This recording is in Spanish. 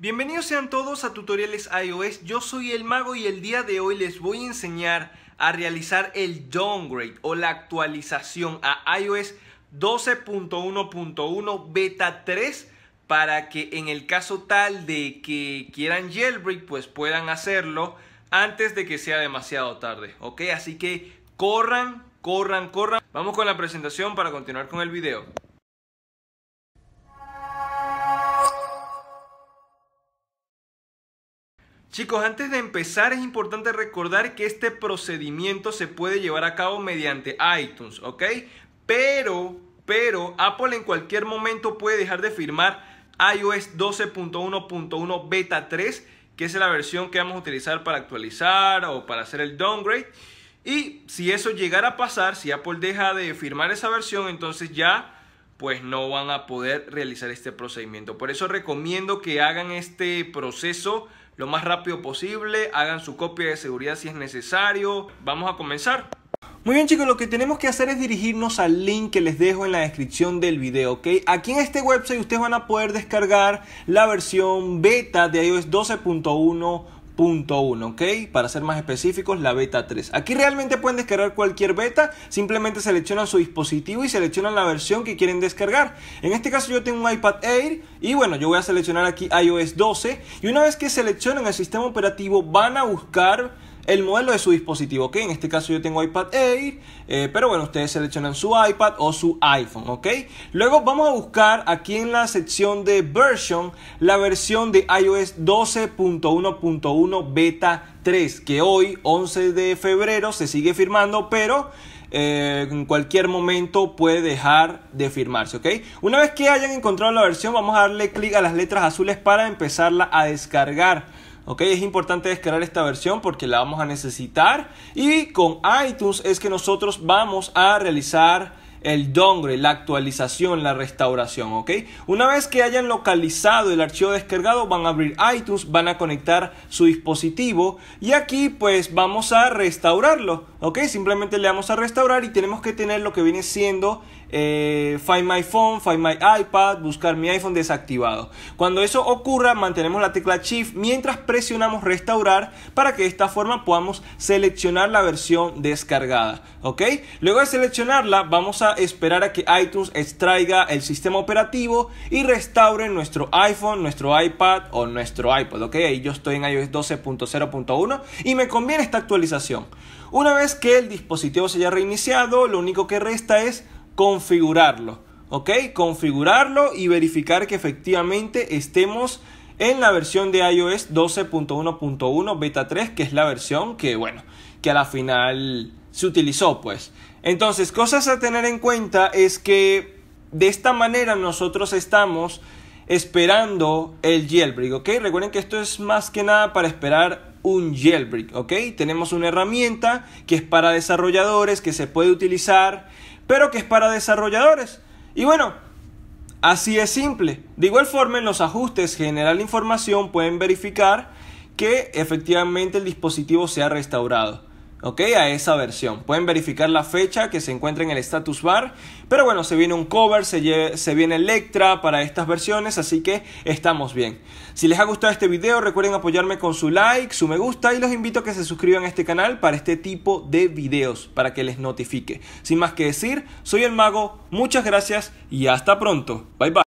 Bienvenidos sean todos a Tutoriales iOS, yo soy el Mago y el día de hoy les voy a enseñar a realizar el downgrade o la actualización a iOS 12.1.1 beta 3 para que en el caso tal de que quieran jailbreak pues puedan hacerlo antes de que sea demasiado tarde, ok, así que corran, corran, corran. Vamos con la presentación para continuar con el video. Chicos, antes de empezar es importante recordar que este procedimiento se puede llevar a cabo mediante iTunes, ¿ok? Pero, pero Apple en cualquier momento puede dejar de firmar iOS 12.1.1 Beta 3, que es la versión que vamos a utilizar para actualizar o para hacer el downgrade. Y si eso llegara a pasar, si Apple deja de firmar esa versión, entonces ya pues no van a poder realizar este procedimiento. Por eso recomiendo que hagan este proceso lo más rápido posible, hagan su copia de seguridad si es necesario. Vamos a comenzar. Muy bien chicos, lo que tenemos que hacer es dirigirnos al link que les dejo en la descripción del video, ¿ok? Aquí en este website ustedes van a poder descargar la versión beta de iOS 12.1 ¿ok? Para ser más específicos, la beta 3. Aquí realmente pueden descargar cualquier beta, simplemente seleccionan su dispositivo y seleccionan la versión que quieren descargar. En este caso yo tengo un iPad Air y bueno, yo voy a seleccionar aquí iOS 12 y una vez que seleccionan el sistema operativo van a buscar el modelo de su dispositivo, ¿ok? En este caso yo tengo iPad Air, eh, pero bueno, ustedes seleccionan su iPad o su iPhone, ¿ok? Luego vamos a buscar aquí en la sección de version la versión de iOS 12.1.1 beta 3, que hoy, 11 de febrero, se sigue firmando, pero... Eh, en cualquier momento puede dejar de firmarse, ¿ok? Una vez que hayan encontrado la versión, vamos a darle clic a las letras azules para empezarla a descargar Ok, es importante descargar esta versión porque la vamos a necesitar. Y con iTunes es que nosotros vamos a realizar el dongle, la actualización, la restauración, ¿ok? Una vez que hayan localizado el archivo descargado, van a abrir iTunes, van a conectar su dispositivo y aquí pues vamos a restaurarlo, ¿ok? Simplemente le damos a restaurar y tenemos que tener lo que viene siendo eh, find My Phone, Find My iPad, buscar mi iPhone desactivado. Cuando eso ocurra, mantenemos la tecla Shift mientras presionamos restaurar para que de esta forma podamos seleccionar la versión descargada. ¿Ok? Luego de seleccionarla, vamos a esperar a que iTunes extraiga el sistema operativo y restaure nuestro iPhone, nuestro iPad o nuestro iPod. ¿Ok? Ahí yo estoy en iOS 12.0.1 y me conviene esta actualización. Una vez que el dispositivo se haya reiniciado, lo único que resta es configurarlo, ¿ok? Configurarlo y verificar que efectivamente estemos en la versión de iOS 12.1.1 beta 3, que es la versión que, bueno, que a la final se utilizó, pues. Entonces, cosas a tener en cuenta es que de esta manera nosotros estamos esperando el jailbreak, ¿ok? Recuerden que esto es más que nada para esperar un jailbreak, ¿ok? Tenemos una herramienta que es para desarrolladores, que se puede utilizar, pero que es para desarrolladores. Y bueno, así es simple. De igual forma, en los ajustes general información pueden verificar que efectivamente el dispositivo se ha restaurado. ¿ok? A esa versión. Pueden verificar la fecha que se encuentra en el status bar. Pero bueno, se viene un cover, se, se, viene Electra para estas versiones, así que estamos bien. Si les ha gustado este video, recuerden apoyarme con su like, su me gusta y los invito a que se suscriban a este canal para este tipo de videos, para que les notifique. Sin más que decir, soy el mago, muchas gracias y hasta pronto. Bye bye.